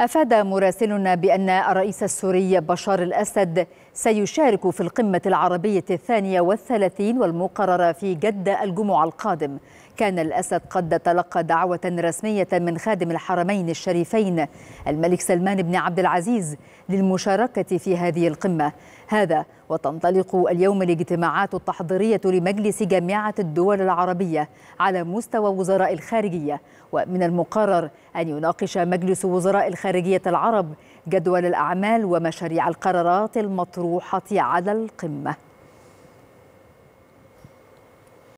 أفاد مراسلنا بأن الرئيس السوري بشار الأسد سيشارك في القمة العربية الثانية والثلاثين والمقررة في جدة الجمعة القادم كان الأسد قد تلقى دعوة رسمية من خادم الحرمين الشريفين الملك سلمان بن عبد العزيز للمشاركة في هذه القمة هذا وتنطلق اليوم الاجتماعات التحضيرية لمجلس جامعة الدول العربية على مستوى وزراء الخارجية ومن المقرر أن يناقش مجلس وزراء الخارجية العرب جدول الأعمال ومشاريع القرارات المطروحة على القمة